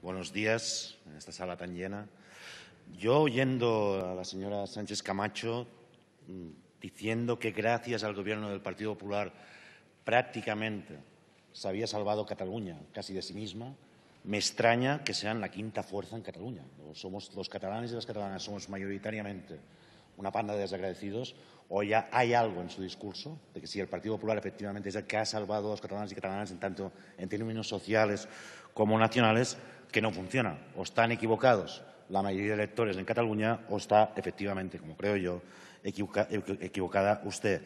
buenos días en esta sala tan llena. Yo oyendo a la señora Sánchez Camacho mm, diciendo que gracias al gobierno del Partido Popular prácticamente se había salvado Cataluña casi de sí misma, me extraña que sean la quinta fuerza en Cataluña. Somos los catalanes y las catalanas somos mayoritariamente una panda de desagradecidos o ya hay algo en su discurso de que si el Partido Popular efectivamente es el que ha salvado a los catalanes y catalanas en tanto en términos sociales como nacionales, que no funciona. O están equivocados la mayoría de electores en Cataluña o está efectivamente, como creo yo, equivocada usted.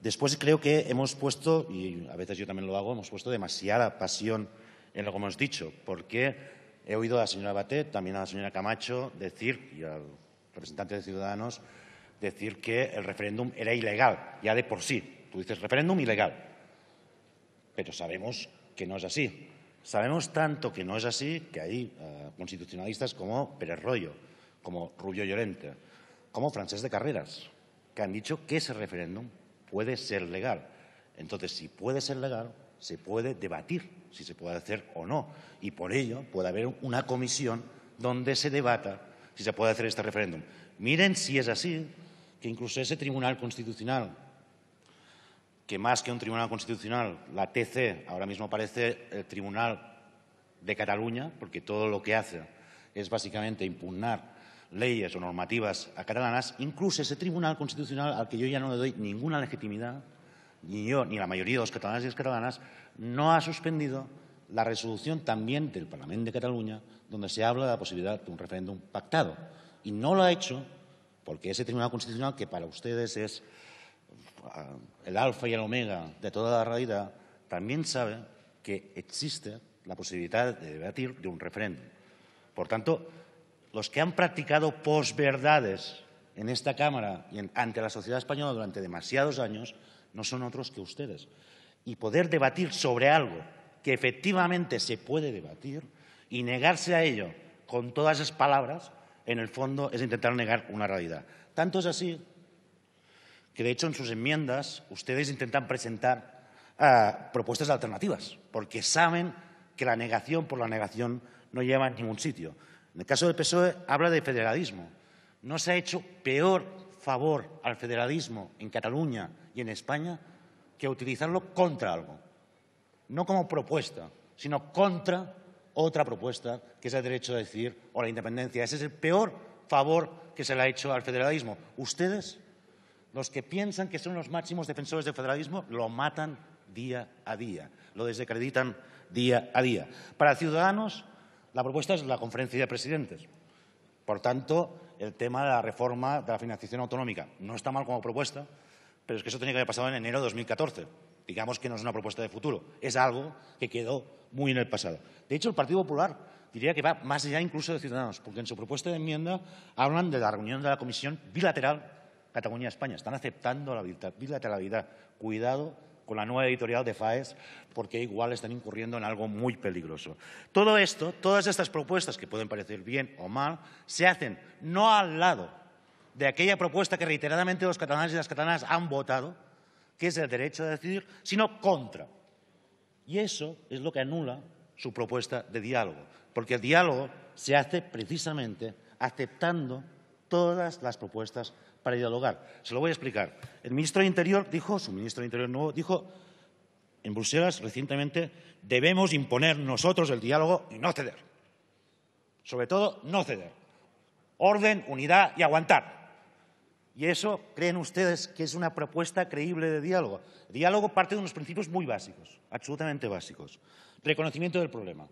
Después creo que hemos puesto, y a veces yo también lo hago, hemos puesto demasiada pasión en lo que hemos dicho, porque he oído a la señora Batet, también a la señora Camacho, decir, y al representante de Ciudadanos, decir que el referéndum era ilegal, ya de por sí. Tú dices referéndum ilegal, pero sabemos que no es así. Sabemos tanto que no es así que hay eh, constitucionalistas como Pérez Rollo, como Rubio Llorente, como Francés de Carreras, que han dicho que ese referéndum puede ser legal. Entonces, si puede ser legal, se puede debatir si se puede hacer o no. Y por ello puede haber una comisión donde se debata si se puede hacer este referéndum. Miren si es así, que incluso ese Tribunal Constitucional que más que un tribunal constitucional, la TC ahora mismo parece el tribunal de Cataluña, porque todo lo que hace es básicamente impugnar leyes o normativas a catalanas, incluso ese tribunal constitucional al que yo ya no le doy ninguna legitimidad, ni yo ni la mayoría de los catalanes y las catalanas, no ha suspendido la resolución también del Parlamento de Cataluña, donde se habla de la posibilidad de un referéndum pactado. Y no lo ha hecho porque ese Tribunal Constitucional, que para ustedes es el alfa y el omega de toda la realidad, también sabe que existe la posibilidad de debatir de un referéndum. Por tanto, los que han practicado posverdades en esta Cámara y ante la sociedad española durante demasiados años no son otros que ustedes. Y poder debatir sobre algo que efectivamente se puede debatir y negarse a ello con todas esas palabras, en el fondo es intentar negar una realidad. Tanto es así que de hecho en sus enmiendas ustedes intentan presentar eh, propuestas alternativas, porque saben que la negación por la negación no lleva a ningún sitio. En el caso de PSOE habla de federalismo. No se ha hecho peor favor al federalismo en Cataluña y en España que utilizarlo contra algo. No como propuesta, sino contra otra propuesta, que es el derecho a decir o la independencia. Ese es el peor favor que se le ha hecho al federalismo. Ustedes los que piensan que son los máximos defensores del federalismo lo matan día a día, lo desacreditan día a día. Para Ciudadanos, la propuesta es la conferencia de presidentes. Por tanto, el tema de la reforma de la financiación autonómica no está mal como propuesta, pero es que eso tenía que haber pasado en enero de 2014. Digamos que no es una propuesta de futuro, es algo que quedó muy en el pasado. De hecho, el Partido Popular diría que va más allá incluso de Ciudadanos, porque en su propuesta de enmienda hablan de la reunión de la comisión bilateral Cataluña y España están aceptando la bilateralidad. Cuidado con la nueva editorial de FAES, porque igual están incurriendo en algo muy peligroso. Todo esto, todas estas propuestas que pueden parecer bien o mal, se hacen no al lado de aquella propuesta que reiteradamente los catalanes y las catalanas han votado, que es el derecho a decidir, sino contra. Y eso es lo que anula su propuesta de diálogo, porque el diálogo se hace precisamente aceptando todas las propuestas para dialogar. Se lo voy a explicar. El ministro de Interior dijo, su ministro de Interior nuevo, dijo en Bruselas recientemente, debemos imponer nosotros el diálogo y no ceder. Sobre todo, no ceder. Orden, unidad y aguantar. ¿Y eso creen ustedes que es una propuesta creíble de diálogo? El diálogo parte de unos principios muy básicos, absolutamente básicos. Reconocimiento del problema.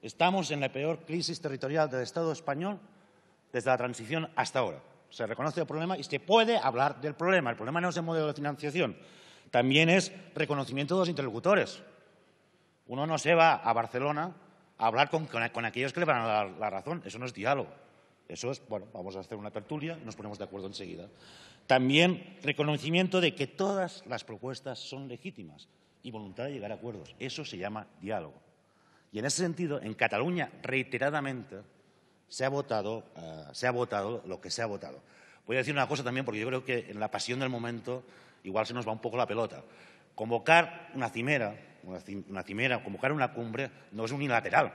Estamos en la peor crisis territorial del Estado español desde la transición hasta ahora. Se reconoce el problema y se puede hablar del problema. El problema no es el modelo de financiación, también es reconocimiento de los interlocutores. Uno no se va a Barcelona a hablar con, aquellos que le van a dar la razón. Eso no es diálogo. Eso es, bueno, vamos a hacer una tertulia, nos ponemos de acuerdo enseguida. También reconocimiento de que todas las propuestas son legítimas y voluntad de llegar a acuerdos. Eso se llama diálogo. Y en ese sentido, en Cataluña, reiteradamente, se ha votado, eh, se ha votado lo que se ha votado. Voy a decir una cosa también, porque yo creo que en la pasión del momento igual se nos va un poco la pelota. Convocar una cimera, una cimera, convocar una cumbre no es unilateral,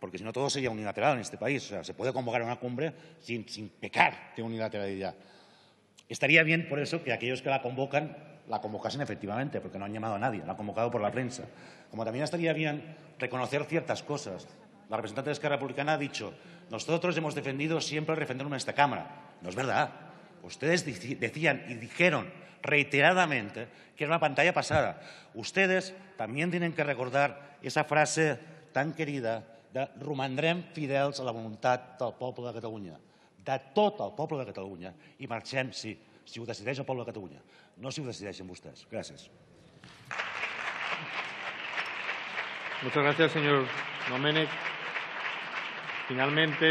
porque si no todo sería unilateral en este país. O sea, se puede convocar una cumbre sin, sin pecar de unilateralidad. Estaría bien, por eso, que aquellos que la convocan la convocasen efectivamente, porque no han llamado a nadie, la han convocado por la prensa. Como también estaría bien reconocer ciertas cosas la representante de Esquerra Republicana ha dicho, nosotros hemos defendido siempre el referéndum en esta Cámara. No es verdad. Ustedes decían y dijeron reiteradamente que era una pantalla pasada. Ustedes también tienen que recordar esa frase tan querida de romandrem fidels a la voluntat del poble de Catalunya, de tot el poble de Catalunya, i marxem, sí, si ho decideix el poble de Catalunya, no si ho decideixen vostès. Gràcies. Muchas gracias, señor Domènech. Finalmente,